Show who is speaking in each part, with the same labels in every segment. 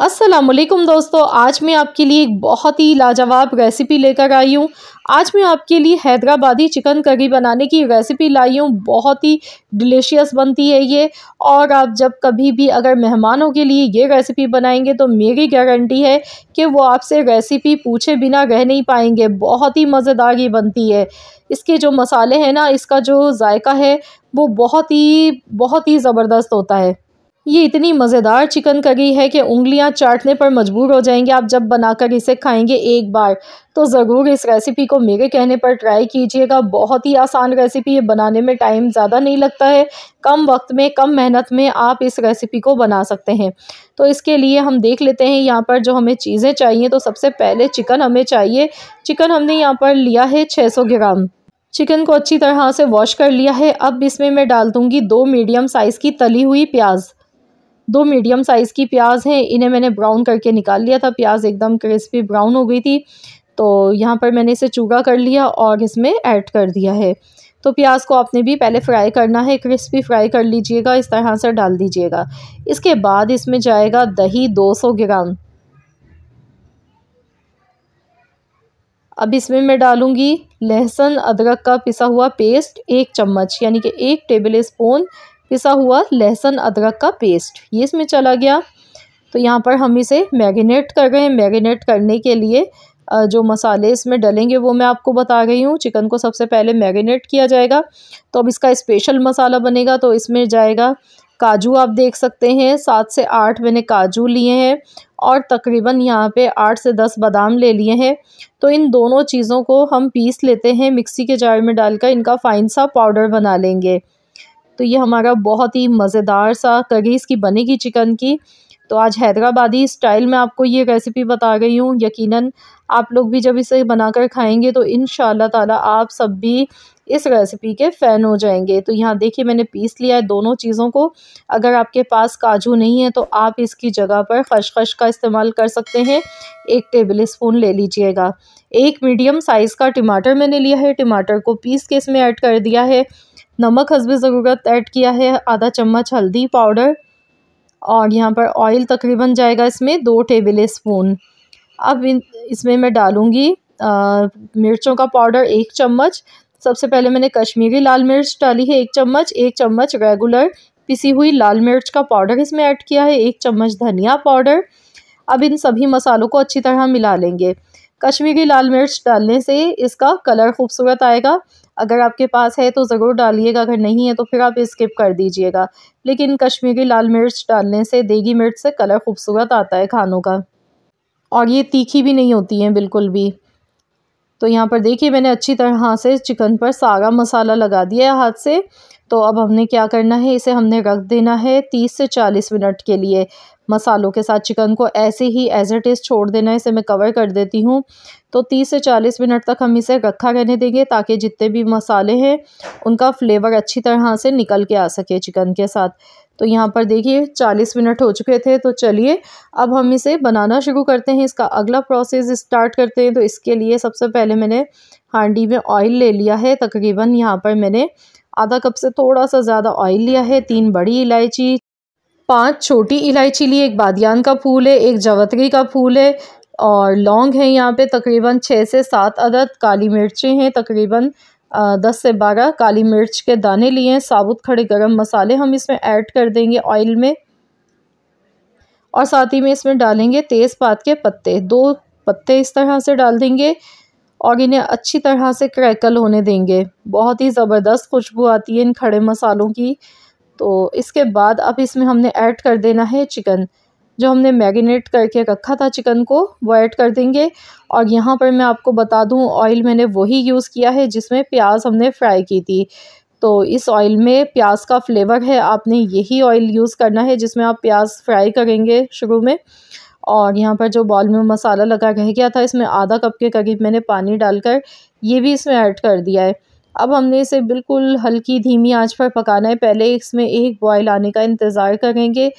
Speaker 1: असलकुम दोस्तों आज मैं आपके लिए एक बहुत ही लाजवाब रेसिपी लेकर आई हूँ आज मैं आपके लिए हैदराबादी चिकन करी बनाने की रेसिपी लाई हूँ बहुत ही डिलीशियस बनती है ये और आप जब कभी भी अगर मेहमानों के लिए ये रेसिपी बनाएंगे तो मेरी गारंटी है कि वो आपसे रेसिपी पूछे बिना रह नहीं पाएंगे बहुत ही मज़ेदार ही बनती है इसके जो मसाले हैं ना इसका जो जायका है वो बहुत ही बहुत ही ज़बरदस्त होता है ये इतनी मज़ेदार चिकन करी है कि उंगलियां चाटने पर मजबूर हो जाएंगे आप जब बनाकर इसे खाएंगे एक बार तो ज़रूर इस रेसिपी को मेरे कहने पर ट्राई कीजिएगा बहुत ही आसान रेसिपी है बनाने में टाइम ज़्यादा नहीं लगता है कम वक्त में कम मेहनत में आप इस रेसिपी को बना सकते हैं तो इसके लिए हम देख लेते हैं यहाँ पर जो हमें चीज़ें चाहिए तो सबसे पहले चिकन हमें चाहिए चिकन हमने यहाँ पर लिया है छः सौ ग्राम चिकन को अच्छी तरह से वॉश कर लिया है अब इसमें मैं डाल दूँगी दो मीडियम साइज़ की तली हुई प्याज़ दो मीडियम साइज़ की प्याज हैं इन्हें मैंने ब्राउन करके निकाल लिया था प्याज एकदम क्रिस्पी ब्राउन हो गई थी तो यहाँ पर मैंने इसे चूड़ा कर लिया और इसमें ऐड कर दिया है तो प्याज को आपने भी पहले फ्राई करना है क्रिस्पी फ्राई कर लीजिएगा इस तरह से डाल दीजिएगा इसके बाद इसमें जाएगा दही 200 ग्राम अब इसमें मैं डालूँगी लहसुन अदरक का पिसा हुआ पेस्ट एक चम्मच यानी कि एक टेबल स्पून पिसा हुआ लहसुन अदरक का पेस्ट ये इसमें चला गया तो यहाँ पर हम इसे मैरिनेट कर रहे हैं मैरिनेट करने के लिए जो मसाले इसमें डलेंगे वो मैं आपको बता रही हूँ चिकन को सबसे पहले मैरिनेट किया जाएगा तो अब इसका स्पेशल मसाला बनेगा तो इसमें जाएगा काजू आप देख सकते हैं सात से आठ मैंने काजू लिए हैं और तकरीबन यहाँ पे आठ से दस बादाम ले लिए हैं तो इन दोनों चीज़ों को हम पीस लेते हैं मिक्सी के जार में डालकर इनका फ़ाइन सा पाउडर बना लेंगे तो ये हमारा बहुत ही मज़ेदार सा करी इसकी बनेगी चिकन की तो आज हैदराबादी स्टाइल में आपको ये रेसिपी बता रही हूँ यकीनन आप लोग भी जब इसे बनाकर खाएंगे तो इन ताला आप सब भी इस रेसिपी के फ़ैन हो जाएंगे तो यहाँ देखिए मैंने पीस लिया है दोनों चीज़ों को अगर आपके पास काजू नहीं है तो आप इसकी जगह पर खशखश का इस्तेमाल कर सकते हैं एक टेबल स्पून ले लीजिएगा एक मीडियम साइज़ का टमाटर मैंने लिया है टमाटर को पीस के इसमें ऐड कर दिया है नमक हसब ज़रूरत ऐड किया है आधा चम्मच हल्दी पाउडर और यहाँ पर ऑयल तकरीबन जाएगा इसमें दो टेबल स्पून अब इन इसमें मैं डालूँगी मिर्चों का पाउडर एक चम्मच सबसे पहले मैंने कश्मीरी लाल मिर्च डाली है एक चम्मच एक चम्मच रेगुलर पिसी हुई लाल मिर्च का पाउडर इसमें ऐड किया है एक चम्मच धनिया पाउडर अब इन सभी मसालों को अच्छी तरह मिला लेंगे कश्मीरी लाल मिर्च डालने से इसका कलर खूबसूरत आएगा अगर आपके पास है तो ज़रूर डालिएगा अगर नहीं है तो फिर आप स्किप कर दीजिएगा लेकिन कश्मीरी लाल मिर्च डालने से देगी मिर्च से कलर खूबसूरत आता है खानों का और ये तीखी भी नहीं होती हैं बिल्कुल भी तो यहाँ पर देखिए मैंने अच्छी तरह से चिकन पर सारा मसाला लगा दिया है हाथ से तो अब हमने क्या करना है इसे हमने रख देना है तीस से चालीस मिनट के लिए मसालों के साथ चिकन को ऐसे ही एज़ इट इज़ छोड़ देना है इसे मैं कवर कर देती हूँ तो 30 से 40 मिनट तक हम इसे रखा रहने देंगे ताकि जितने भी मसाले हैं उनका फ्लेवर अच्छी तरह से निकल के आ सके चिकन के साथ तो यहाँ पर देखिए 40 मिनट हो चुके थे तो चलिए अब हम इसे बनाना शुरू करते हैं इसका अगला प्रोसेस स्टार्ट करते हैं तो इसके लिए सबसे पहले मैंने हांडी में ऑयल ले लिया है तकरीबन यहाँ पर मैंने आधा कप से थोड़ा सा ज़्यादा ऑयल लिया है तीन बड़ी इलायची पांच छोटी इलायची ली एक बादियान का फूल है एक जवतरी का फूल है और लौंग है यहाँ पे तकरीबन छः से सात अदद काली मिर्चें हैं तकरीबन दस से बारह काली मिर्च के दाने लिए हैं साबुत खड़े गरम मसाले हम इसमें ऐड कर देंगे ऑयल में और साथ ही में इसमें डालेंगे तेज़पात के पत्ते दो पत्ते इस तरह से डाल देंगे और इन्हें अच्छी तरह से क्रैकल होने देंगे बहुत ही ज़बरदस्त खुशबू आती है इन खड़े मसालों की तो इसके बाद अब इसमें हमने ऐड कर देना है चिकन जो हमने मैरिनेट करके रखा था चिकन को वो ऐड कर देंगे और यहाँ पर मैं आपको बता दूँ ऑयल मैंने वही यूज़ किया है जिसमें प्याज हमने फ्राई की थी तो इस ऑयल में प्याज का फ्लेवर है आपने यही ऑयल यूज़ करना है जिसमें आप प्याज फ्राई करेंगे शुरू में और यहाँ पर जो बॉल में मसाला लगा रह गया था इसमें आधा कप के करीब मैंने पानी डालकर ये भी इसमें ऐड कर दिया है अब हमने इसे बिल्कुल हल्की धीमी आंच पर पकाना है पहले इसमें एक बॉयल आने का इंतज़ार करेंगे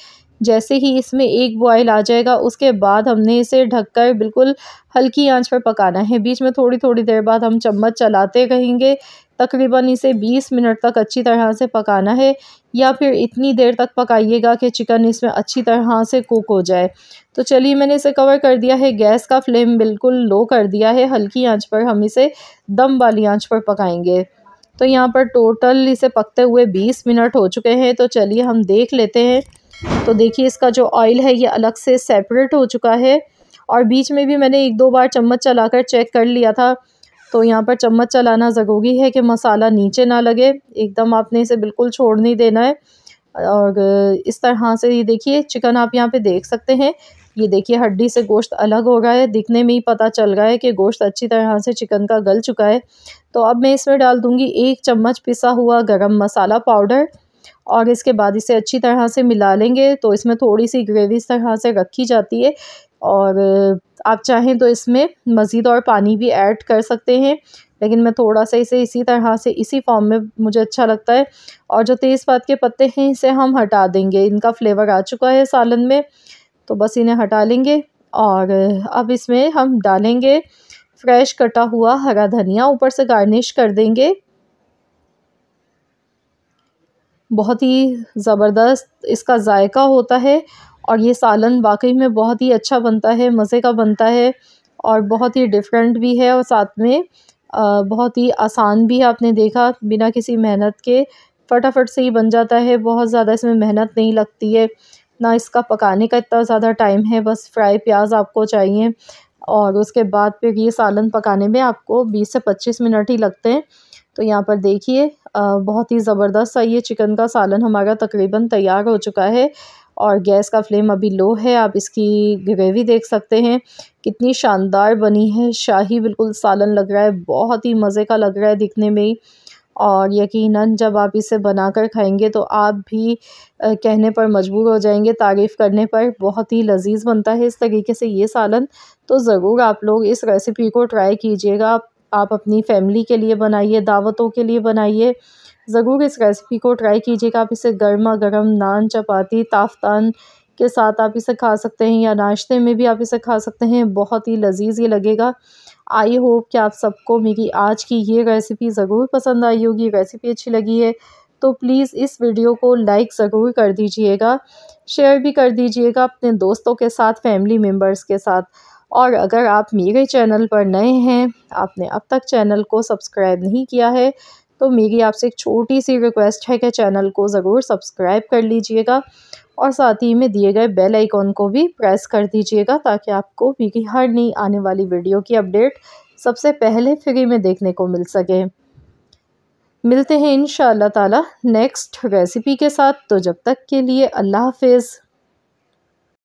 Speaker 1: जैसे ही इसमें एक बॉयल आ जाएगा उसके बाद हमने इसे ढककर बिल्कुल हल्की आंच पर पकाना है बीच में थोड़ी थोड़ी देर बाद हम चम्मच चलाते रहेंगे तकरीबन इसे 20 मिनट तक अच्छी तरह से पकाना है या फिर इतनी देर तक पकाइएगा कि चिकन इसमें अच्छी तरह से कुक हो जाए तो चलिए मैंने इसे कवर कर दिया है गैस का फ्लेम बिल्कुल लो कर दिया है हल्की आंच पर हम इसे दम वाली आंच पर पकाएंगे तो यहाँ पर टोटल इसे पकते हुए 20 मिनट हो चुके हैं तो चलिए हम देख लेते हैं तो देखिए इसका जो ऑयल है ये अलग से सेपरेट हो चुका है और बीच में भी मैंने एक दो बार चम्मच चलाकर चेक कर लिया था तो यहाँ पर चम्मच चलाना ज़रूरी है कि मसाला नीचे ना लगे एकदम आपने इसे बिल्कुल छोड़ नहीं देना है और इस तरह से ये देखिए चिकन आप यहाँ पे देख सकते हैं ये देखिए हड्डी से गोश्त अलग हो गया है दिखने में ही पता चल रहा है कि गोश्त अच्छी तरह से चिकन का गल चुका है तो अब मैं इसमें डाल दूँगी एक चम्मच पिसा हुआ गर्म मसाला पाउडर और इसके बाद इसे अच्छी तरह से मिला लेंगे तो इसमें थोड़ी सी ग्रेवी इस तरह से रखी जाती है और आप चाहें तो इसमें मज़ीद और पानी भी ऐड कर सकते हैं लेकिन मैं थोड़ा सा इसे इसी तरह से इसी फॉर्म में मुझे अच्छा लगता है और जो तेज़पात के पत्ते हैं इसे हम हटा देंगे इनका फ्लेवर आ चुका है सालन में तो बस इन्हें हटा लेंगे और अब इसमें हम डालेंगे फ्रेश कटा हुआ हरा धनिया ऊपर से गार्निश कर देंगे बहुत ही ज़बरदस्त इसका जायका होता है और ये सालन वाकई में बहुत ही अच्छा बनता है मज़े का बनता है और बहुत ही डिफरेंट भी है और साथ में बहुत ही आसान भी है आपने देखा बिना किसी मेहनत के फटाफट से ही बन जाता है बहुत ज़्यादा इसमें मेहनत नहीं लगती है ना इसका पकाने का इतना ज़्यादा टाइम है बस फ्राई प्याज आपको चाहिए और उसके बाद फिर ये सालन पकाने में आपको 20 से 25 मिनट ही लगते हैं तो यहाँ पर देखिए बहुत ही ज़बरदस्त सा ये चिकन का सालन हमारा तकरीबन तैयार हो चुका है और गैस का फ्लेम अभी लो है आप इसकी ग्रेवी देख सकते हैं कितनी शानदार बनी है शाही बिल्कुल सालन लग रहा है बहुत ही मज़े का लग रहा है दिखने में और यकीनन जब आप इसे बनाकर खाएंगे तो आप भी कहने पर मजबूर हो जाएंगे तारीफ़ करने पर बहुत ही लजीज बनता है इस तरीके से ये सालन तो ज़रूर आप लोग इस रेसिपी को ट्राई कीजिएगा आप आप अपनी फ़ैमिली के लिए बनाइए दावतों के लिए बनाइए ज़रूर इस रेसिपी को ट्राई कीजिएगा आप इसे गर्मा गर्म नान चपाती ताफ्तान के साथ आप इसे खा सकते हैं या नाश्ते में भी आप इसे खा सकते हैं बहुत ही लजीज ये लगेगा आई होप कि आप सबको मेरी आज की ये रेसिपी ज़रूर पसंद आई होगी रेसिपी अच्छी लगी है तो प्लीज़ इस वीडियो को लाइक ज़रूर कर दीजिएगा शेयर भी कर दीजिएगा अपने दोस्तों के साथ फैमिली मेम्बर्स के साथ और अगर आप मेरे चैनल पर नए हैं आपने अब तक चैनल को सब्सक्राइब नहीं किया है तो मेरी आपसे एक छोटी सी रिक्वेस्ट है कि चैनल को ज़रूर सब्सक्राइब कर लीजिएगा और साथ ही में दिए गए बेल आइकॉन को भी प्रेस कर दीजिएगा ताकि आपको मेरी हर नई आने वाली वीडियो की अपडेट सबसे पहले फ्री में देखने को मिल सके मिलते हैं इन ताला नेक्स्ट रेसिपी के साथ तो जब तक के लिए अल्लाह हाफिज़